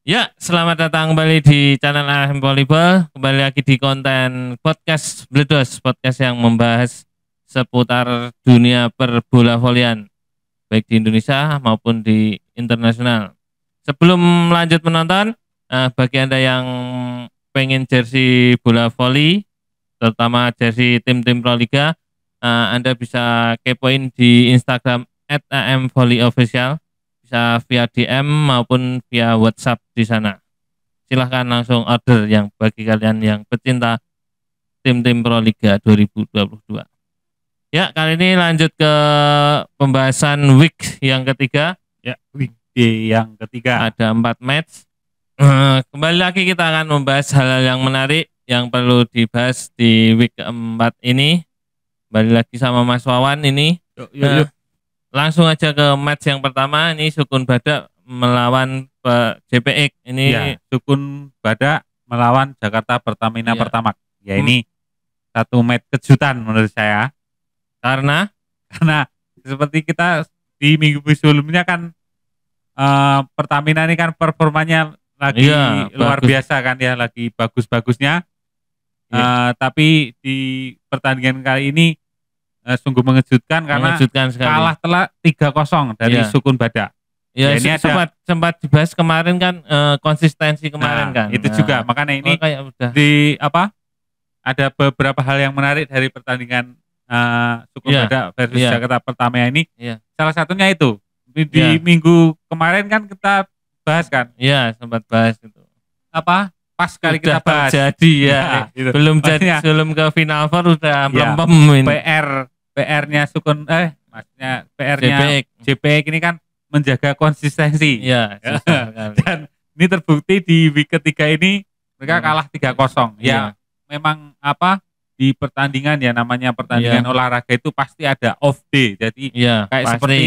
Ya, selamat datang kembali di channel AM Volleyball. Kembali lagi di konten podcast Bledos, podcast yang membahas seputar dunia perbola volian baik di Indonesia maupun di internasional. Sebelum lanjut menonton, eh, bagi Anda yang pengen jersey bola voli, terutama jersey tim-tim Pro Liga, eh, Anda bisa kepoin di Instagram at Official bisa via DM maupun via WhatsApp di sana. Silahkan langsung order yang bagi kalian yang pecinta tim-tim Proliga 2022. Ya, kali ini lanjut ke pembahasan week yang ketiga. Ya, week yang ketiga. Ada empat match. Eh, kembali lagi kita akan membahas hal-hal yang menarik yang perlu dibahas di week keempat ini. Kembali lagi sama Mas Wawan ini. Yuk, yuk, yuk langsung aja ke match yang pertama ini Sukun Badak melawan eh, JPX ini ya, Sukun Badak melawan Jakarta Pertamina iya. ya. Pertamak ya hmm. ini satu match kejutan menurut saya karena karena seperti kita di minggu sebelumnya kan uh, Pertamina ini kan performanya lagi ya, luar bagus. biasa kan ya lagi bagus-bagusnya ya. uh, tapi di pertandingan kali ini Eh, sungguh mengejutkan karena mengejutkan kalah telak 3-0 dari yeah. Sukun Badak. Ya, ya ini sempat ada, sempat sempat dibahas kemarin kan uh, konsistensi nah, kemarin nah, kan. Itu nah. juga makanya ini oh, udah. di apa? Ada beberapa hal yang menarik dari pertandingan uh, Sukun yeah. Badak versus yeah. Jakarta pertama ini. Yeah. Salah satunya itu di, yeah. minggu kemarin kan kita bahas kan. Iya, yeah, sempat bahas itu. Apa? pas kali udah kita bahas. Jadi ya. gitu. Belum jadi belum ke final four udah ya. ini. PR PR-nya Sukun eh maksudnya PR-nya JPEG e ini kan menjaga konsistensi. Iya, ya. Dan ini terbukti di week ketiga ini mereka hmm. kalah 3-0. Ya, ya, memang apa di pertandingan ya namanya pertandingan ya. olahraga itu pasti ada off day. Jadi ya, kayak pasti. seperti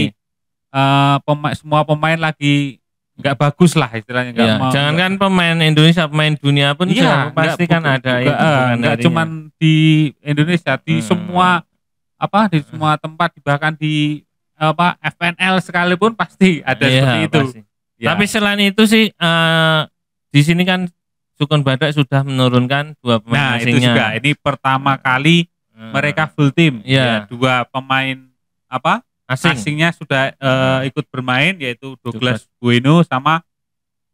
uh, pema semua pemain lagi nggak bagus lah istilahnya nggak ya, mau jangan kan pemain Indonesia pemain dunia pun ya, pasti kan ada juga, ya nggak cuma di Indonesia di hmm. semua apa di hmm. semua tempat bahkan di apa FNL sekalipun pasti iya, ada ya, seperti itu Ya. tapi selain itu sih uh, di sini kan Sukun Badak sudah menurunkan dua pemain nah, asingnya itu juga ini pertama kali hmm. mereka full tim ya. ya dua pemain apa asing. asingnya sudah uh, ikut bermain yaitu Douglas Bueno sama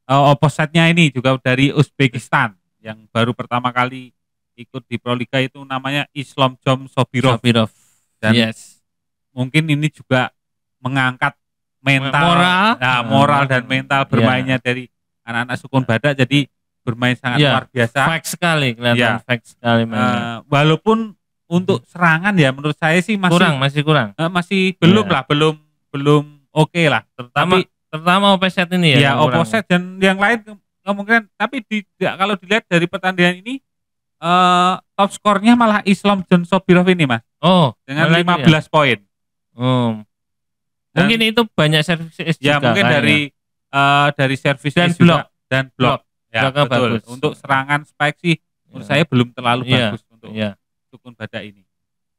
uh, opposite-nya ini juga dari Uzbekistan yang baru pertama kali ikut di Proliga itu namanya Islam Jom Sobirov. Sobirov. Dan yes. mungkin ini juga mengangkat mental moral, nah, moral dan mental ya. bermainnya yeah. dari anak-anak Sukun Badak jadi bermain sangat yeah. luar biasa. Fact sekali kelihatan yeah. fact sekali Uh, walaupun untuk hmm. serangan ya menurut saya sih masih kurang masih kurang uh, masih belum yeah. lah belum belum oke okay lah terutama terutama opposite ini ya ya opposite dan yang lain kemungkinan tapi tidak kalau dilihat dari pertandingan ini uh, top skornya malah Islam dan Sobirov ini mas oh dengan 15 ya? poin hmm. mungkin itu banyak servis ya juga, mungkin kayaknya. dari uh, dari servis dan blok dan blok, ya bagus. untuk serangan spike sih menurut ya. saya belum terlalu ya. bagus untuk ya dukun badak ini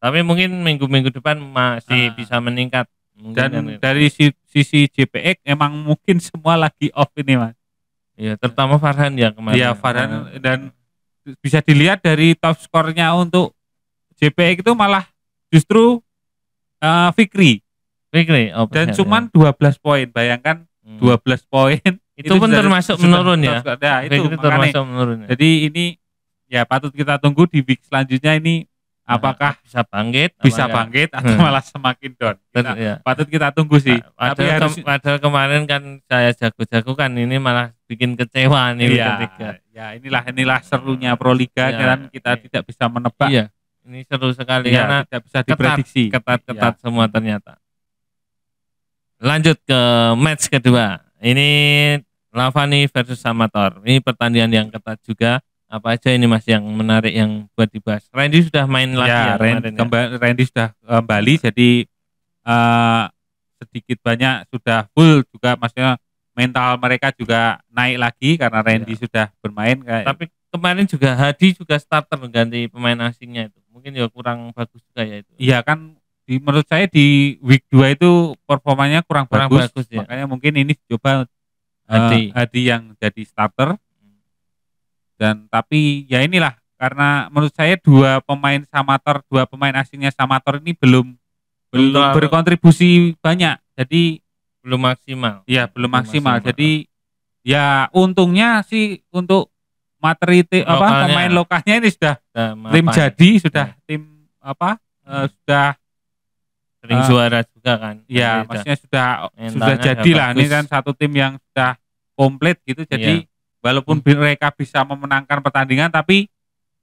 tapi mungkin minggu-minggu depan masih nah. bisa meningkat mungkin dan kan ya, dari si, sisi JPX emang mungkin semua lagi off ini mas Iya, terutama Farhan ya kemarin Iya Farhan ah. dan bisa dilihat dari top skornya untuk JPX itu malah justru uh, Fikri Fikri oh, dan cuma ya. 12 poin bayangkan hmm. 12 poin itu, itu pun termasuk menurun ya. Nah, itu termasuk menurun. Ya. Jadi ini ya patut kita tunggu di week selanjutnya ini nah, apakah bisa bangkit bisa ya. bangkit atau hmm. malah semakin down kita, ya. patut kita tunggu sih nah, padahal, harus, ke, padahal kemarin kan saya jago-jago kan ini malah bikin kecewa nih ya, ketiga ya inilah inilah serunya proliga ya, kan kita iya. tidak bisa menebak ya, ini seru sekali ya, karena tidak bisa diprediksi ketat-ketat ya. semua ternyata lanjut ke match kedua ini Lavani versus Samator ini pertandingan yang ketat juga apa aja ini mas yang menarik yang buat dibahas Randy sudah main lagi ya, ya, Randy, kembali, ya. Randy sudah kembali eh, jadi uh, sedikit banyak sudah full juga maksudnya mental mereka juga naik lagi karena iya. Randy ya. sudah bermain kayak tapi kemarin juga Hadi juga starter mengganti pemain asingnya itu mungkin ya kurang bagus juga ya itu iya kan di, menurut saya di week 2 itu performanya kurang, kurang bagus, bagus ya. makanya mungkin ini coba Hadi. Uh, Hadi yang jadi starter dan tapi ya inilah karena menurut saya dua pemain samator dua pemain asingnya samator ini belum belum, berkontribusi banyak jadi belum maksimal ya belum, belum maksimal. maksimal jadi ya untungnya sih untuk materi te, apa pemain lokalnya ini sudah nah, tim jadi sudah ya. tim apa eh, hmm. uh, sudah sering uh, juara juga kan ya maksudnya sudah sudah jadilah ini kan satu tim yang sudah komplit gitu jadi iya walaupun hmm. mereka bisa memenangkan pertandingan tapi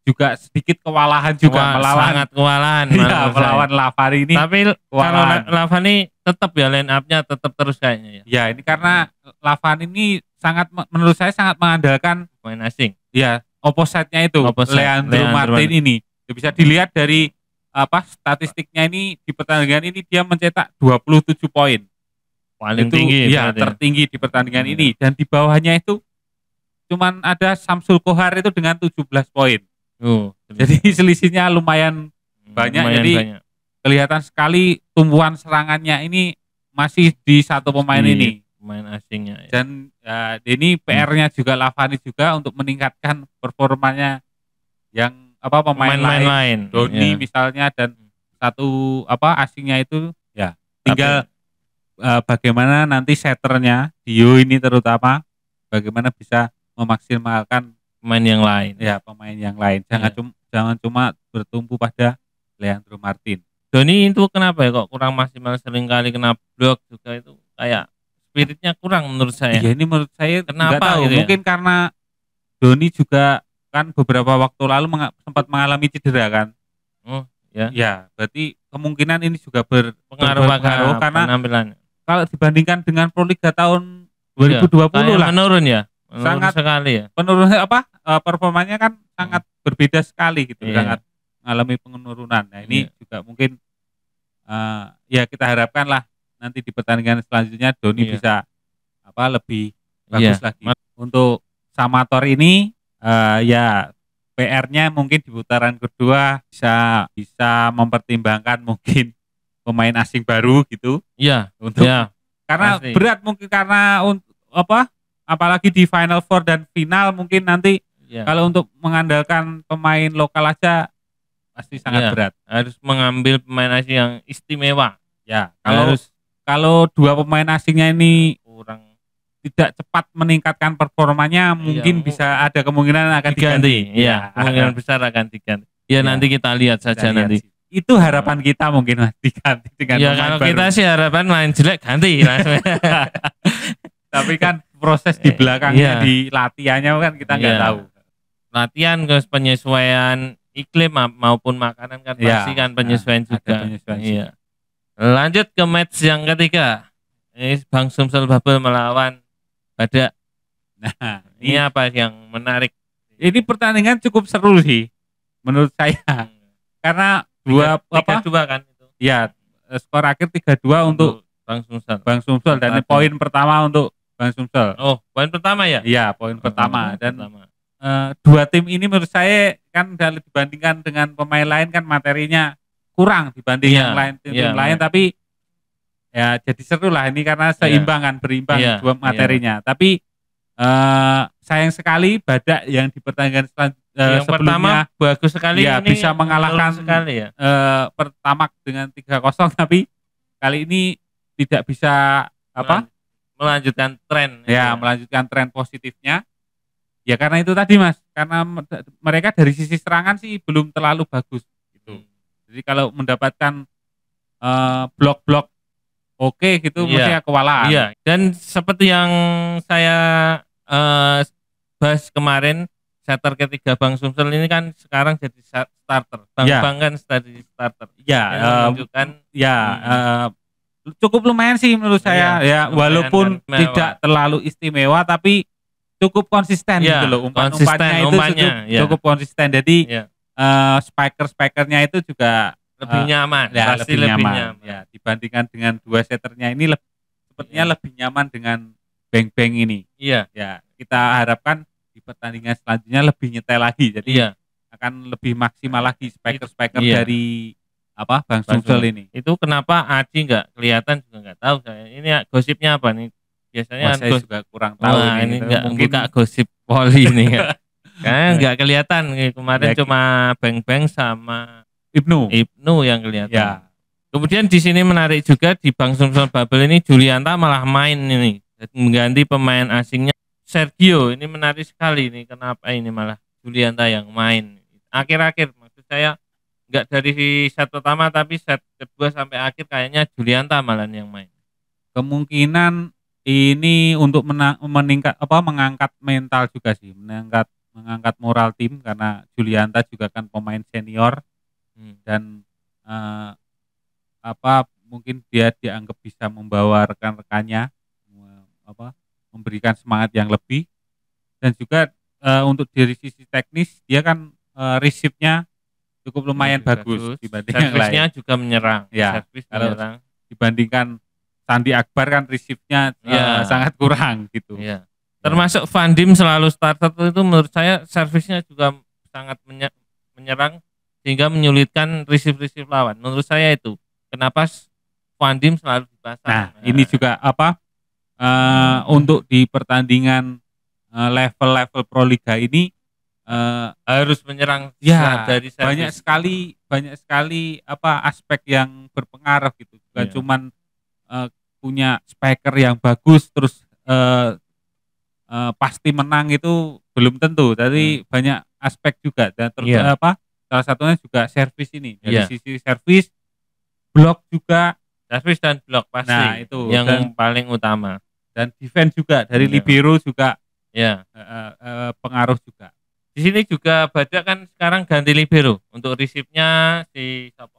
juga sedikit kewalahan juga Wah, melawan sangat kewalahan ya, melawan Lavari ini tapi kalau Lavani tetap ya line upnya tetap terus kayaknya ya. ya ini karena hmm. Lavani ini sangat menurut saya sangat mengandalkan pemain asing ya opposite-nya itu opposite, Leandro, Leandro Martin ini ya, bisa dilihat dari apa statistiknya ini di pertandingan ini dia mencetak 27 poin paling itu, tinggi ya tertinggi di pertandingan hmm. ini dan di bawahnya itu cuman ada Samsul Kohar itu dengan 17 poin. Oh, jadi selisihnya lumayan hmm, banyak. Lumayan jadi banyak. kelihatan sekali tumbuhan serangannya ini masih di satu pemain di ini. Pemain asingnya. Ya. Dan uh, ya, hmm. ini PR-nya juga Lavani juga untuk meningkatkan performanya yang apa pemain, pemain lain, lain. Doni ya. misalnya dan hmm. satu apa asingnya itu ya tinggal Tapi, eh, bagaimana nanti setternya Dio ini terutama bagaimana bisa memaksimalkan pemain yang lain. Ya, pemain yang lain. Jangan yeah. cuma jangan cuma bertumpu pada Leandro Martin. Doni itu kenapa ya kok kurang maksimal sering kali kena blok juga itu kayak spiritnya kurang menurut saya. Iya, ini menurut saya kenapa tahu, gitu ya? mungkin karena Doni juga kan beberapa waktu lalu meng sempat mengalami cedera kan. Oh, ya. Ya, berarti kemungkinan ini juga berpengaruh, ber karena Kalau dibandingkan dengan Proliga tahun 2020 ya, lah. Menurun ya. Menurun sangat sekali ya. Penurun apa? E, performanya kan hmm. sangat berbeda sekali gitu, yeah. sangat mengalami penurunan. Nah, ini yeah. juga mungkin uh, ya kita harapkan lah nanti di pertandingan selanjutnya Doni yeah. bisa apa lebih iya. bagus yeah. lagi. Untuk Samator ini uh, ya PR-nya mungkin di putaran kedua bisa bisa mempertimbangkan mungkin pemain asing baru gitu. Iya. Yeah. Untuk yeah. karena Asli. berat mungkin karena untuk apa apalagi di final four dan final mungkin nanti ya. kalau untuk mengandalkan pemain lokal aja pasti sangat ya. berat. Harus mengambil pemain asing yang istimewa. Ya, kalau harus kalau dua pemain asingnya ini kurang tidak cepat meningkatkan performanya iya, mungkin ya. bisa ada kemungkinan akan diganti. diganti. Iya. Ya, kemungkinan akan. besar akan diganti. Ya, ya nanti kita lihat saja kita lihat. nanti. Itu harapan kita mungkin mas diganti dengan Ya kalau baru. kita sih harapan main jelek ganti tapi kan proses di iya. belakangnya yeah. di latihannya kan kita nggak yeah. tahu latihan ke penyesuaian iklim ma maupun makanan kan yeah. pasti kan penyesuaian nah, juga penyesuaian iya lanjut ke match yang ketiga ini Bang Sumsel Babel melawan pada nah ini, apa yang menarik ini pertandingan cukup seru sih menurut saya hmm. karena dua tiga, apa dua kan itu. ya skor akhir tiga dua untuk, untuk Bang Sumsel Bang Sumsel dan poin pertama untuk Bang Sumsel. Oh, poin pertama ya? Iya, poin hmm, pertama. Poin Dan pertama. Uh, dua tim ini menurut saya kan dari dibandingkan dengan pemain lain kan materinya kurang dibanding yeah. yang lain tim, tim iya, yeah. lain iya. tapi ya jadi seru lah ini karena iya. seimbang yeah. kan berimbang yeah. dua materinya. Yeah. Tapi uh, sayang sekali Badak yang di pertandingan uh, eh, yang sebelumnya pertama bagus sekali ya, ini bisa mengalahkan sekali ya. Uh, pertama dengan 3-0 tapi kali ini tidak bisa apa? melanjutkan tren ya, ya melanjutkan tren positifnya ya karena itu tadi mas karena mereka dari sisi serangan sih belum terlalu bagus gitu hmm. jadi kalau mendapatkan blok eh, blok-blok oke gitu ya. mesti ya kewalahan ya. dan seperti yang saya uh, bahas kemarin setter ketiga Bang Sumsel ini kan sekarang jadi starter. Bang ya. Bang kan jadi starter. Ya, uh, menunjukkan ya hmm cukup lumayan sih menurut iya, saya ya, ya walaupun lumayan, tidak lumayan. terlalu istimewa tapi cukup konsisten ya, gitu loh umpan umpannya itu cukup, ya. cukup konsisten jadi ya. uh, eh, spiker spikernya itu juga lebih uh, nyaman ya, pasti lebih, lebih nyaman, nyaman ya dibandingkan dengan dua seternya ini lebih sepertinya ya. lebih nyaman dengan beng beng ini iya ya kita harapkan di pertandingan selanjutnya lebih nyetel lagi jadi ya. akan lebih maksimal lagi spiker spiker ya. dari apa Bang Sugel ini. Itu kenapa Aji nggak kelihatan juga nggak tahu saya. Ini ya, gosipnya apa nih? Biasanya kan saya gos... juga kurang tahu nah, ini nggak buka gosip poli ini ya. Karena nah. nggak kelihatan kemarin ya, cuma Bang Bang sama Ibnu. Ibnu yang kelihatan. Ya. Kemudian di sini menarik juga di Bang Sumsel Babel ini Julianta malah main ini mengganti pemain asingnya Sergio. Ini menarik sekali ini kenapa ini malah Julianta yang main. Akhir-akhir maksud saya nggak dari set pertama tapi set kedua sampai akhir kayaknya Julianta malan yang main kemungkinan ini untuk meningkat apa mengangkat mental juga sih mengangkat mengangkat moral tim karena Julianta juga kan pemain senior hmm. dan uh, apa mungkin dia dianggap bisa membawa rekan-rekannya apa memberikan semangat yang lebih dan juga uh, untuk dari sisi teknis dia kan uh, eh, receive cukup lumayan bagus, bagus dibanding yang lain. juga menyerang. Ya, kalau menyerang. dibandingkan Sandi Akbar kan receive-nya ya. ya sangat kurang gitu. Ya. Termasuk Van Dim selalu starter itu menurut saya servisnya juga sangat menyerang sehingga menyulitkan receive-receive lawan. Menurut saya itu kenapa Van Dim selalu dipasang. Nah, nah. ini juga apa uh, hmm. untuk di pertandingan eh, level-level uh, Pro Liga ini uh, harus menyerang ya, ya dari service. banyak sekali banyak sekali apa aspek yang berpengaruh gitu gak yeah. cuman uh, punya speaker yang bagus terus uh, uh, pasti menang itu belum tentu tapi hmm. banyak aspek juga dan terus yeah. apa salah satunya juga servis ini dari yeah. sisi servis blok juga servis dan blok pasti nah itu yang dan, paling utama dan defense juga dari yeah. libero juga ya yeah. uh, uh, pengaruh juga di sini juga banyak kan sekarang ganti libero untuk receive-nya si siapa?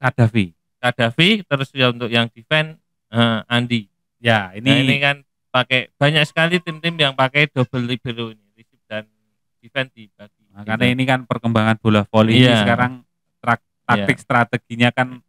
Kadafi. Kadafi terus ya untuk yang defend uh, eh, Andi. Ya, ini nah, ini kan pakai banyak sekali tim-tim yang pakai double libero ini, receive dan defend dibagi. Nah, karena ini kan perkembangan bola voli yeah. ini iya. sekarang taktik yeah. strateginya kan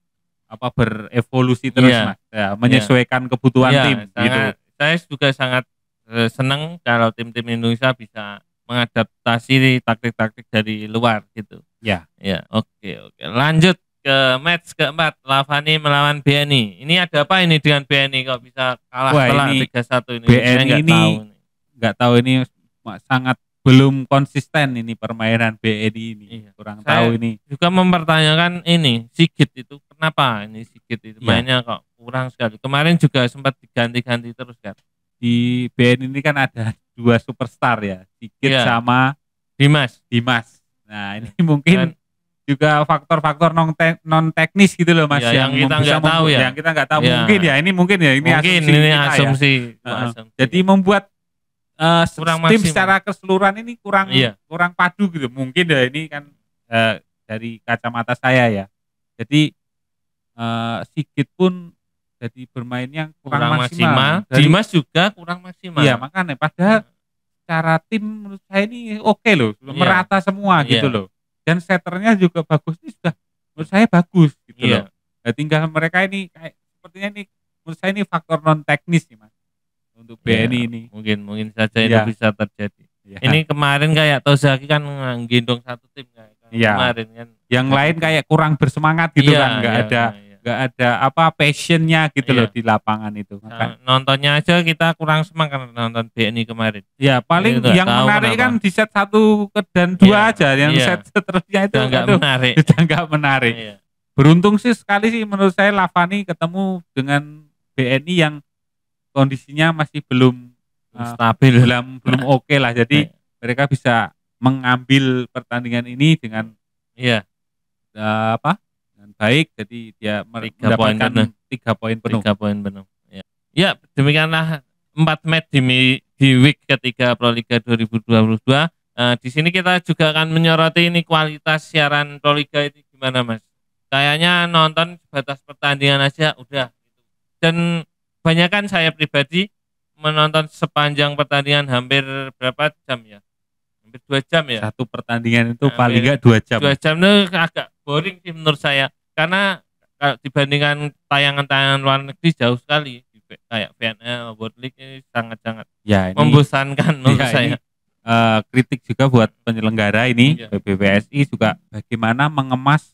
apa berevolusi terus yeah. mas ya, menyesuaikan yeah. kebutuhan yeah, tim sangat, gitu saya juga sangat eh, senang kalau tim-tim Indonesia bisa mengadaptasi taktik-taktik dari luar gitu. Ya. Ya, oke oke. Lanjut ke match keempat Lavani melawan BNI. Ini ada apa ini dengan BNI kok bisa kalah Wah, telah ini 3 ini? BNI nggak ini nggak tahu ini sangat belum konsisten ini permainan BNI ini. Iya. Kurang Saya tahu ini. Juga mempertanyakan ini Sigit itu kenapa ini Sigit itu iya. mainnya kok kurang sekali. Kemarin juga sempat diganti-ganti terus kan. Di BNI ini kan ada dua superstar ya, Sigit yeah. sama Dimas. Dimas. Nah ini mungkin Dan, juga faktor-faktor non te non teknis gitu loh mas ya, yang, yang kita nggak tahu ya yang kita nggak tahu ya. mungkin ya ini mungkin ya ini mungkin asumsi ini ya. asumsi, ya. uh, asumsi jadi membuat uh, tim maksimal. secara keseluruhan ini kurang ya. kurang padu gitu mungkin ya ini kan uh, dari kacamata saya ya jadi uh, eh, Sigit pun jadi bermainnya kurang, kurang maksimal. maksimal. Dari, Dimas juga kurang maksimal. Iya, makanya padahal hmm. cara tim menurut saya ini oke okay loh, yeah. merata semua yeah. gitu loh. Dan setternya juga bagus ini sudah menurut saya bagus gitu yeah. loh. Nah, tinggal mereka ini kayak sepertinya ini menurut saya ini faktor non teknis sih Mas. Untuk yeah. BNI ini. Mungkin mungkin saja yeah. itu iya. bisa terjadi. Yeah. Ini kemarin kayak Tozaki kan menggendong satu tim kayak yeah. kemarin kan. Yang lain kayak kurang bersemangat gitu yeah, kan, enggak yeah, ada yeah nggak ada apa passionnya gitu iya. loh di lapangan itu nah, Maka, nontonnya aja kita kurang semangat nonton BNI kemarin ya paling yang menarik kenapa. kan di set satu dan dua iya. aja yang iya. set seterusnya itu nggak menarik sudah nggak menarik iya. beruntung sih sekali sih menurut saya Lavani ketemu dengan BNI yang kondisinya masih belum eh, stabil uh, belum belum oke okay lah jadi iya. mereka bisa mengambil pertandingan ini dengan iya uh, apa baik jadi dia tiga poin tiga poin penuh tiga poin penuh ya, ya demikianlah empat match di, di week ketiga Proliga 2022 uh, di sini kita juga akan menyoroti ini kualitas siaran Proliga ini gimana mas kayaknya nonton batas pertandingan aja udah gitu. dan banyak kan saya pribadi menonton sepanjang pertandingan hampir berapa jam ya hampir dua jam ya satu pertandingan itu hampir paling enggak dua jam dua jam itu agak boring sih menurut saya karena kalau dibandingkan tayangan-tayangan luar negeri jauh sekali kayak VNL, World League ini sangat-sangat ya, membosankan menurut ya, saya. Ini, uh, kritik juga buat penyelenggara ini ya. BPPSI juga bagaimana mengemas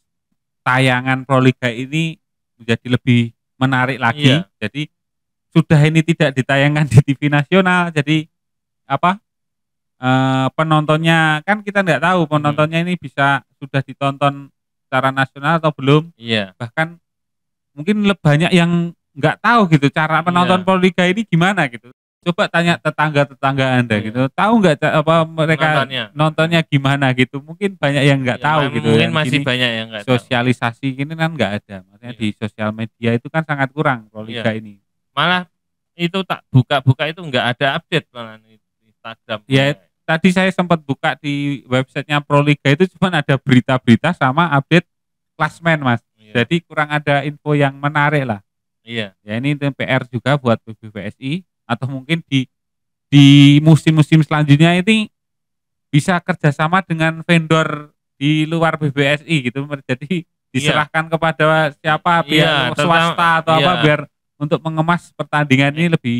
tayangan Proliga ini menjadi lebih menarik lagi. Ya. Jadi sudah ini tidak ditayangkan di TV nasional, jadi apa uh, penontonnya kan kita nggak tahu hmm. penontonnya hmm. ini bisa sudah ditonton secara nasional atau belum. Iya. Bahkan mungkin lebih banyak yang nggak tahu gitu cara menonton iya. Proliga ini gimana gitu. Coba tanya tetangga-tetangga Anda iya. gitu. Tahu nggak apa mereka nontonnya. nontonnya gimana gitu. Mungkin banyak yang nggak iya, tahu gitu. Mungkin ya. masih banyak yang nggak Sosialisasi tahu. ini kan nggak ada. Maksudnya iya. di sosial media itu kan sangat kurang Proliga iya. ini. Malah itu tak buka-buka itu nggak ada update malah Instagram. Ya, tadi saya sempat buka di websitenya Proliga itu cuma ada berita-berita sama update klasmen mas iya. jadi kurang ada info yang menarik lah iya ya ini PR juga buat PBVSI atau mungkin di di musim-musim selanjutnya ini bisa kerjasama dengan vendor di luar BBSI gitu jadi iya. diserahkan iya. kepada siapa iya, biar iya, swasta atau iya. apa biar untuk mengemas pertandingan ini iya. lebih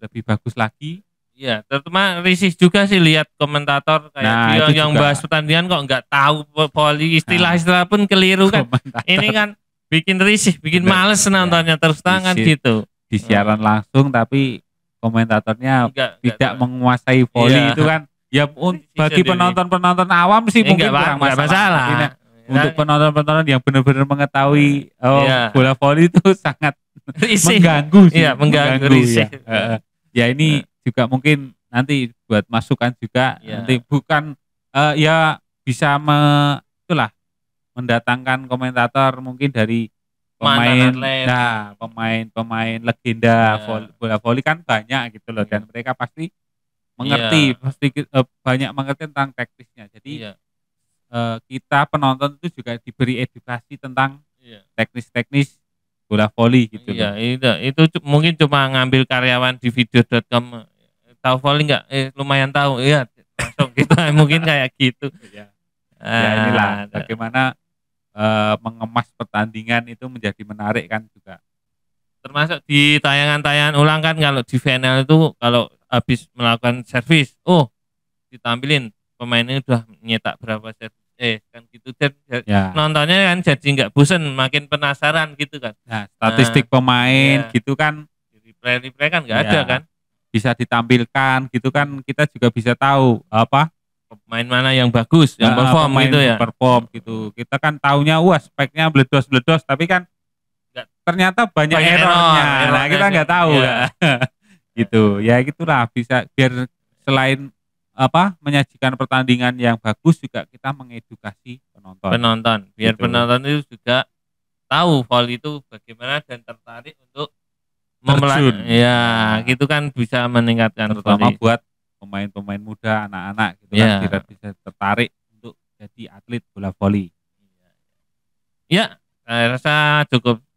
lebih bagus lagi Iya, terutama risih juga sih lihat komentator kayak nah, Dion yang bahas pertandingan kok nggak tahu poli istilah-istilah nah. pun keliru kan. Ini kan bikin risih, bikin Bener. males iya. nontonnya ya. terus tangan di, gitu. Di siaran hmm. langsung tapi komentatornya enggak, tidak enggak. menguasai poli iya. itu kan. Ya bagi penonton-penonton awam sih ya, mungkin enggak, kurang enggak masalah. masalah. Iya. Iya. untuk penonton-penonton yang benar-benar mengetahui oh, iya. bola voli itu sangat risih. mengganggu sih. Iya, mengganggu, mengganggu risih. Ya. ya ini juga mungkin nanti buat masukan juga ya. nanti bukan uh, ya bisa me, itulah mendatangkan komentator mungkin dari pemain nah pemain pemain legenda ya. vol, bola voli kan banyak gitu loh ya. dan iya. mereka pasti mengerti ya. pasti uh, banyak mengerti tentang teknisnya jadi ya. uh, kita penonton itu juga diberi edukasi tentang iya. teknis-teknis bola voli gitu. ya itu, itu mungkin cuma ngambil karyawan di video.com tahu volley nggak eh, lumayan tahu ya langsung kita mungkin kayak gitu iya. ya, ya inilah ada. bagaimana uh, mengemas pertandingan itu menjadi menarik kan juga termasuk di tayangan-tayangan ulang kan kalau di final itu kalau habis melakukan servis oh ditampilin pemain ini udah nyetak berapa set, eh kan gitu dan ya. ya. nontonnya kan jadi nggak bosen makin penasaran gitu kan nah, statistik nah, pemain ya. gitu kan di replay replay kan nggak ya. ada kan bisa ditampilkan gitu kan kita juga bisa tahu apa pemain mana yang bagus yang ah, perform gitu ya perform gitu kita kan taunya wah speknya bledos bledos tapi kan gak, ternyata banyak, banyak errornya error, nah kita nggak tahu ya. gitu ya gitulah bisa biar selain apa menyajikan pertandingan yang bagus juga kita mengedukasi penonton penonton biar gitu. penonton itu juga tahu vol itu bagaimana dan tertarik untuk terjun. Ya, gitu kan bisa meningkatkan terutama tadi. buat pemain-pemain muda, anak-anak gitu ya. kan tidak bisa tertarik untuk jadi atlet bola voli. Ya, saya rasa cukup